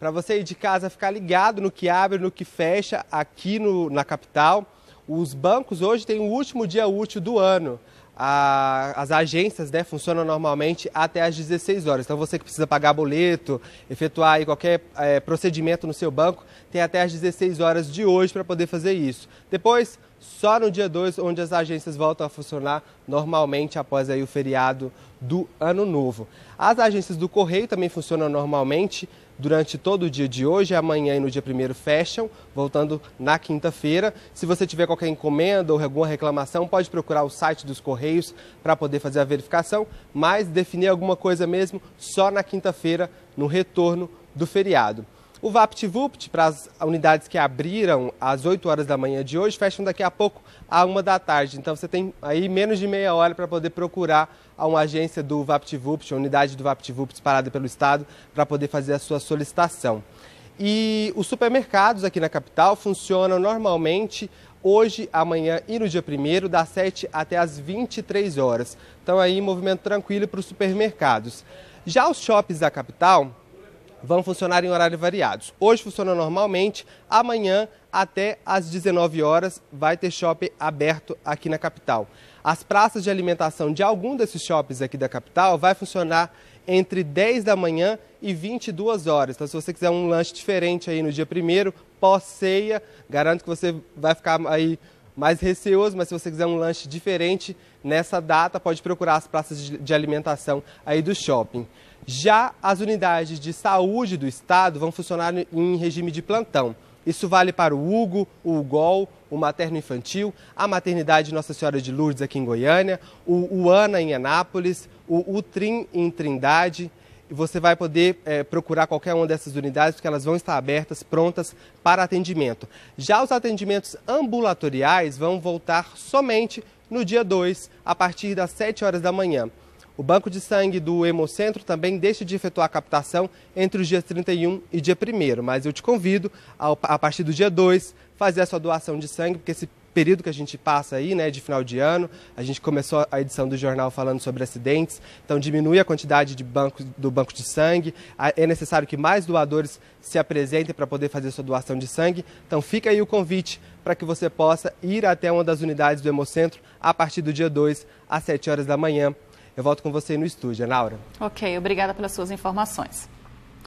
Para você aí de casa ficar ligado no que abre, no que fecha aqui no, na capital, os bancos hoje têm o último dia útil do ano. A, as agências né, funcionam normalmente até às 16 horas. Então você que precisa pagar boleto, efetuar qualquer é, procedimento no seu banco, tem até às 16 horas de hoje para poder fazer isso. Depois só no dia 2, onde as agências voltam a funcionar normalmente após aí o feriado do Ano Novo. As agências do Correio também funcionam normalmente durante todo o dia de hoje, amanhã e no dia 1 fecham, voltando na quinta-feira. Se você tiver qualquer encomenda ou alguma reclamação, pode procurar o site dos Correios para poder fazer a verificação, mas definir alguma coisa mesmo só na quinta-feira, no retorno do feriado. O VaptVupt, para as unidades que abriram às 8 horas da manhã de hoje, fecham daqui a pouco à 1 da tarde. Então você tem aí menos de meia hora para poder procurar a uma agência do VaptVupt, a unidade do VaptVupt parada pelo Estado, para poder fazer a sua solicitação. E os supermercados aqui na capital funcionam normalmente hoje, amanhã e no dia 1 das 7 até as 23 horas. Então aí movimento tranquilo para os supermercados. Já os shoppings da capital vão funcionar em horários variados. Hoje funciona normalmente, amanhã até às 19 horas vai ter shopping aberto aqui na capital. As praças de alimentação de algum desses shoppings aqui da capital vai funcionar entre 10 da manhã e 22 horas. Então, se você quiser um lanche diferente aí no dia primeiro, pós-ceia, garanto que você vai ficar aí mais receoso, mas se você quiser um lanche diferente nessa data, pode procurar as praças de alimentação aí do shopping. Já as unidades de saúde do estado vão funcionar em regime de plantão. Isso vale para o Hugo, o UGOL, o Materno Infantil, a Maternidade Nossa Senhora de Lourdes aqui em Goiânia, o UANA em Anápolis, o UTRIM em Trindade, e você vai poder é, procurar qualquer uma dessas unidades, porque elas vão estar abertas, prontas para atendimento. Já os atendimentos ambulatoriais vão voltar somente no dia 2, a partir das 7 horas da manhã. O banco de sangue do Hemocentro também deixa de efetuar a captação entre os dias 31 e dia 1, mas eu te convido, a partir do dia 2, fazer a sua doação de sangue, porque esse período que a gente passa aí, né, de final de ano. A gente começou a edição do jornal falando sobre acidentes, então diminui a quantidade de banco, do banco de sangue. É necessário que mais doadores se apresentem para poder fazer sua doação de sangue. Então fica aí o convite para que você possa ir até uma das unidades do Hemocentro a partir do dia 2 às 7 horas da manhã. Eu volto com você no estúdio, Naura. Ok, obrigada pelas suas informações.